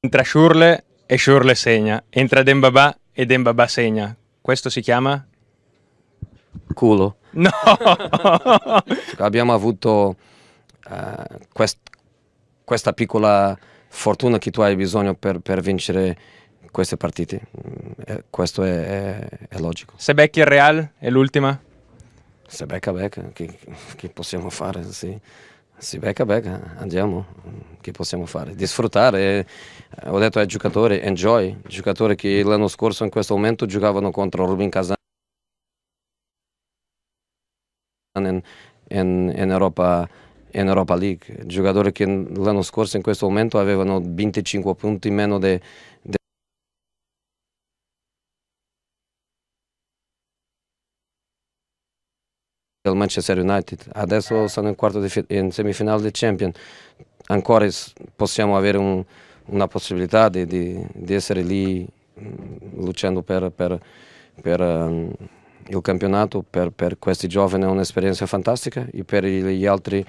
Entra Shurle e Shurle segna. Entra Dembaba e Dembaba segna. Questo si chiama? Culo. No! Abbiamo avuto uh, quest questa piccola fortuna che tu hai bisogno per, per vincere queste partite. Mm, eh, questo è, è, è, logico. Se becchi il Real è l'ultima? Se becca, becca. Che, che possiamo fare? Sì. Sì, becca, becca, andiamo. Che possiamo fare? Di sfruttare, eh, ho detto ai giocatori, enjoy. Giocatori che l'anno scorso in questo momento giocavano contro Rubin Kazan in, in, in, Europa, in Europa League. Giocatori che l'anno scorso in questo momento avevano 25 punti meno di del Manchester United, adesso sono in, di, in semifinale di Champions, ancora possiamo avere un, una possibilità di, di, di, essere lì mm, luciando per, per, per um, il campionato, per, per questi giovani è un'esperienza fantastica e per gli altri